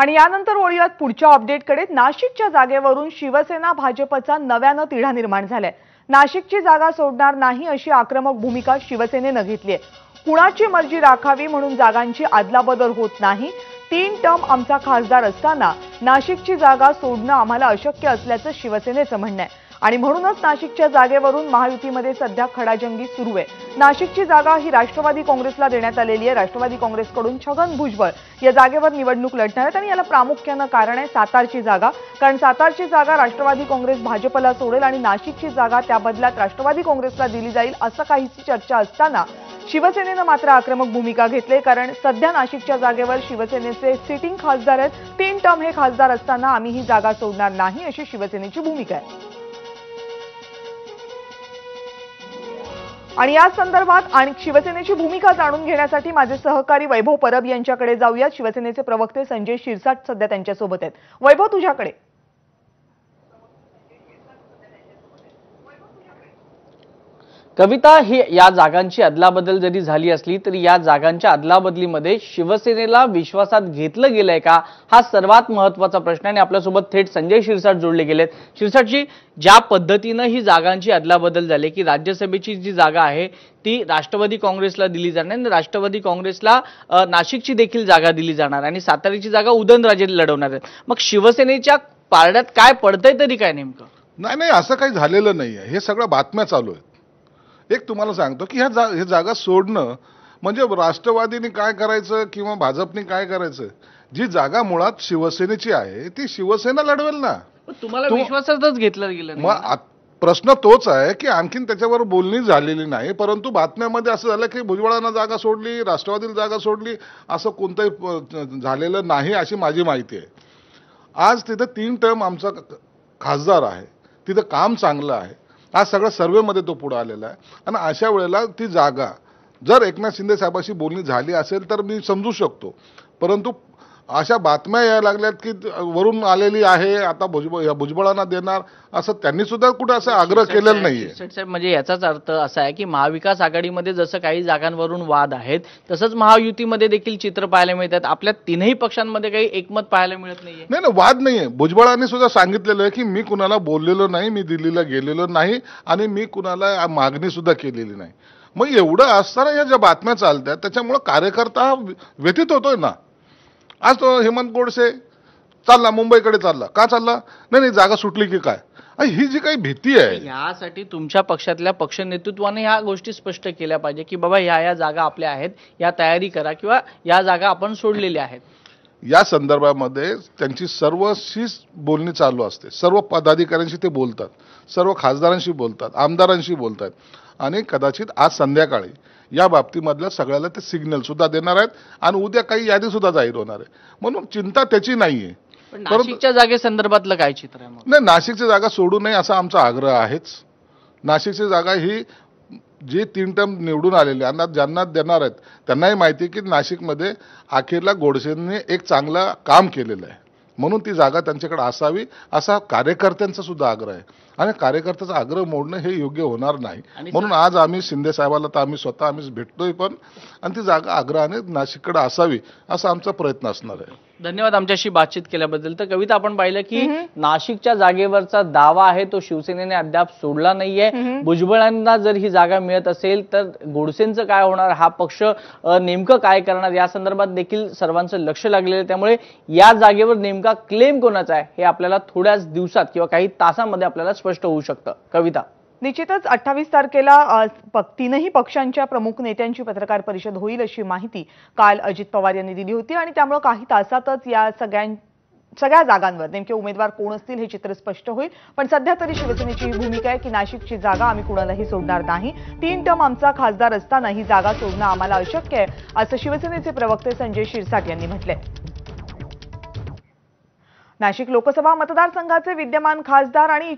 आणि यानंतर वळूयात पुढच्या अपडेटकडे नाशिकच्या जागेवरून शिवसेना भाजपचा नव्यानं तिढा निर्माण झालाय नाशिकची जागा सोडणार नाही अशी आक्रमक भूमिका शिवसेनेनं घेतली आहे कुणाची मर्जी राखावी म्हणून जागांची आदलाबदल होत नाही तीन टर्म आमचा खासदार असताना नाशिकची जागा सोडणं आम्हाला अशक्य असल्याचं शिवसेनेचं म्हणणं आहे आणि म्हणूनच नाशिकच्या जागेवरून महायुतीमध्ये सध्या खडाजंगी सुरू आहे नाशिकची जागा ही राष्ट्रवादी काँग्रेसला देण्यात आलेली आहे राष्ट्रवादी काँग्रेसकडून छगन भुजबळ या जागेवर निवडणूक लढणार आहेत आणि याला प्रामुख्यानं कारण आहे सातारची जागा कारण सातारची जागा राष्ट्रवादी काँग्रेस भाजपला सोडेल आणि नाशिकची जागा त्या बदल्यात राष्ट्रवादी काँग्रेसला दिली जाईल असं काहीची चर्चा असताना शिवसेनेनं मात्र आक्रमक भूमिका घेतली कारण सध्या नाशिकच्या जागेवर शिवसेनेचे सिटिंग खासदार आहेत तीन टर्म हे खासदार असताना आम्ही ही जागा सोडणार नाही अशी शिवसेनेची भूमिका आहे आणि या संदर्भात आणि शिवसेनेची भूमिका जाणून घेण्यासाठी माझे सहकारी वैभव परब यांच्याकडे जाऊयात शिवसेनेचे प्रवक्ते संजय शिरसाट सध्या त्यांच्यासोबत आहेत वैभव तुझ्याकडे कविता ही या जागांची अदलाबदल जरी झाली असली तरी या जागांच्या अदलाबदलीमध्ये शिवसेनेला विश्वासात घेतलं गेलंय का हा सर्वात महत्वाचा प्रश्न आणि आपल्यासोबत थेट संजय शिरसाट जोडले गेलेत शिरसाटजी ज्या पद्धतीनं ही जागांची अदलाबदल झाली की राज्यसभेची जी जागा आहे ती राष्ट्रवादी काँग्रेसला दिली जाणार आणि राष्ट्रवादी काँग्रेसला नाशिकची देखील जागा दिली जाणार आणि सातारीची जागा उदयनराजे लढवणार आहेत मग शिवसेनेच्या पारड्यात काय पडतंय तरी काय नेमकं नाही नाही असं काही झालेलं नाही हे सगळं बातम्या चालू आहेत एक तुम्हाला सांगतो की ह्या जा हे जागा सोडणं म्हणजे राष्ट्रवादीने काय करायचं किंवा भाजपने काय करायचं जी जागा मुळात शिवसेनेची आहे ती शिवसेना लढवेल ना तुम्हाला विश्वासातच घेतलं गेलं मग प्रश्न तोच आहे की आणखीन त्याच्यावर बोलणी झालेली नाही परंतु बातम्यामध्ये असं झालं की भुजबळांना जागा सोडली राष्ट्रवादीला जागा सोडली असं कोणतंही झालेलं नाही अशी माझी माहिती आहे आज तिथं तीन टर्म आमचा खासदार आहे तिथं काम चांगलं आहे आज सगळं सर्वेमध्ये तो पुढं आलेला आहे आणि अशा वेळेला ती जागा जर एकनाथ शिंदे साहेबाशी बोलणी झाली असेल तर मी समजू शकतो परंतु अशा बातम्या यायला लागल्यात की वरून आलेली आहे आता भुजबळ भुजबळांना देणार असं त्यांनी सुद्धा कुठे असं आग्रह केलेला नाहीये म्हणजे याचाच अर्थ असा आहे की महाविकास आघाडीमध्ये जसं काही जागांवरून वाद आहेत तसंच महायुतीमध्ये देखील चित्र पाहायला मिळतात आपल्या तिन्ही पक्षांमध्ये काही एकमत पाहायला मिळत नाही नाही वाद नाहीये भुजबळांनी सुद्धा सांगितलेलं आहे की मी कुणाला बोललेलो नाही मी दिल्लीला गेलेलो नाही आणि मी कुणाला मागणी सुद्धा केलेली नाही मग एवढं असताना या ज्या बातम्या चालतात त्याच्यामुळे कार्यकर्ता व्यतीत होतोय ना आज तो हेमंत गोडसे चालला मुंबईकडे चालला का चालला नाही नाही जागा सुटली की काय ही जी काही भीती आहे यासाठी तुमच्या पक्षातल्या पक्ष नेतृत्वाने ह्या गोष्टी स्पष्ट केल्या पाहिजे की बाबा ह्या या जागा आपल्या आहेत या तयारी करा किंवा या जागा आपण सोडलेल्या आहेत या संदर्भामध्ये त्यांची सर्वशीच बोलणी चालू असते सर्व पदाधिकाऱ्यांशी ते बोलतात सर्व खासदारांशी बोलतात आमदारांशी बोलतात आणि कदाचित आज संध्याकाळी या बाबतीमधल्या सगळ्याला ते सिग्नलसुद्धा देणार आहेत आणि उद्या काही यादीसुद्धा जाहीर होणार आहे म्हणून चिंता त्याची नाही आहे नाशिकच्या संदर्भातलं काय चित्र आहे नाही नाशिकची जागा सोडू नये असा आमचा आग्रह आहेच नाशिकची जागा ही जे तीन टर्म निवडून आलेले आणि ज्यांना देणार आहेत त्यांनाही माहिती की नाशिकमध्ये अखेरला गोडसेंनी एक चांगलं काम केलेलं आहे म्हणून ती जागा त्यांच्याकडे असावी असा कार्यकर्त्यांचा सुद्धा आग्रह आहे आणि कार्यकर्त्याचा आग्रह मोडणं हे योग्य होणार नाही म्हणून आज आम्ही शिंदे साहेबाला तर आम्ही स्वतः आम्ही भेटतोय पण आणि ती जागा आग्रहाने नाशिककडे असावी असा आमचा प्रयत्न असणार आहे धन्यवाद आमच्याशी बातचीत केल्याबद्दल तर कविता आपण पाहिलं की नाशिकच्या जागेवरचा दावा आहे तो शिवसेनेने अद्याप सोडला नाहीये भुजबळांना जर ही जागा मिळत असेल तर गोडसेंचं काय होणार हा पक्ष नेमकं काय करणार या संदर्भात देखील सर्वांचं लक्ष लागलेलं आहे त्यामुळे या जागेवर नेमका क्लेम कोणाचा आहे हे आपल्याला थोड्याच दिवसात किंवा काही तासामध्ये आपल्याला स्पष्ट होऊ शकतं कविता निश्चितच अठ्ठावीस तारखेला तीनही पक्षांच्या प्रमुख नेत्यांची पत्रकार परिषद होईल अशी माहिती काल अजित पवार यांनी दिली होती आणि त्यामुळे काही तासातच या सगळ्यां सगळ्या जागांवर नेमके उमेदवार कोण असतील हे चित्र स्पष्ट होईल पण सध्या तरी शिवसेनेची ही भूमिका आहे की नाशिकची जागा आम्ही कुणालाही सोडणार नाही तीन टर्म आमचा खासदार असताना ही जागा सोडणं आम्हाला अशक्य आहे असं शिवसेनेचे प्रवक्ते संजय शिरसाट यांनी म्हटलंय नाशिक लोकसभा मतदारसंघाचे विद्यमान खासदार आणि